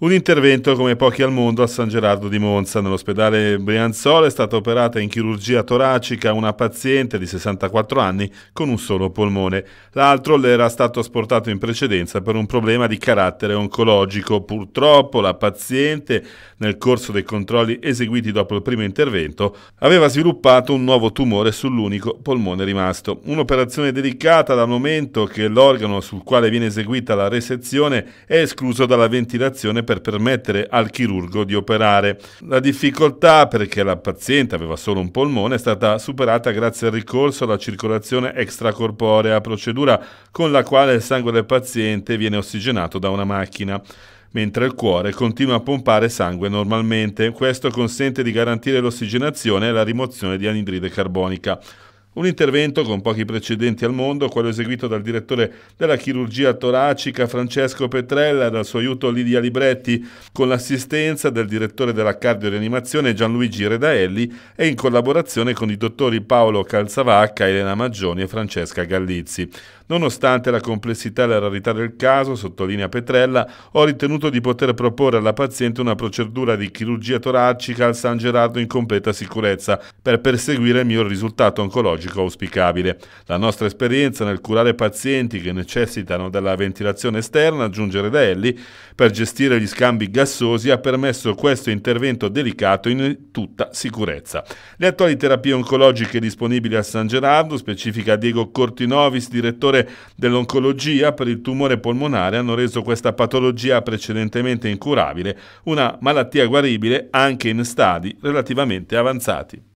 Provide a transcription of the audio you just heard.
Un intervento come pochi al mondo a San Gerardo di Monza. Nell'ospedale Brianzola è stata operata in chirurgia toracica una paziente di 64 anni con un solo polmone. L'altro le era stato asportato in precedenza per un problema di carattere oncologico. Purtroppo la paziente, nel corso dei controlli eseguiti dopo il primo intervento, aveva sviluppato un nuovo tumore sull'unico polmone rimasto. Un'operazione delicata dal momento che l'organo sul quale viene eseguita la resezione è escluso dalla ventilazione per permettere al chirurgo di operare. La difficoltà, perché la paziente aveva solo un polmone, è stata superata grazie al ricorso alla circolazione extracorporea, procedura con la quale il sangue del paziente viene ossigenato da una macchina mentre il cuore continua a pompare sangue normalmente. Questo consente di garantire l'ossigenazione e la rimozione di anidride carbonica. Un intervento con pochi precedenti al mondo, quello eseguito dal direttore della chirurgia toracica Francesco Petrella e dal suo aiuto Lidia Libretti, con l'assistenza del direttore della cardioreanimazione Gianluigi Redaelli e in collaborazione con i dottori Paolo Calzavacca, Elena Maggioni e Francesca Gallizzi. Nonostante la complessità e la rarità del caso, sottolinea Petrella, ho ritenuto di poter proporre alla paziente una procedura di chirurgia toracica al San Gerardo in completa sicurezza per perseguire il mio risultato oncologico fisiologico auspicabile. La nostra esperienza nel curare pazienti che necessitano della ventilazione esterna, giungere da per gestire gli scambi gassosi ha permesso questo intervento delicato in tutta sicurezza. Le attuali terapie oncologiche disponibili a San Gerardo, specifica Diego Cortinovis, direttore dell'oncologia per il tumore polmonare, hanno reso questa patologia precedentemente incurabile una malattia guaribile anche in stadi relativamente avanzati.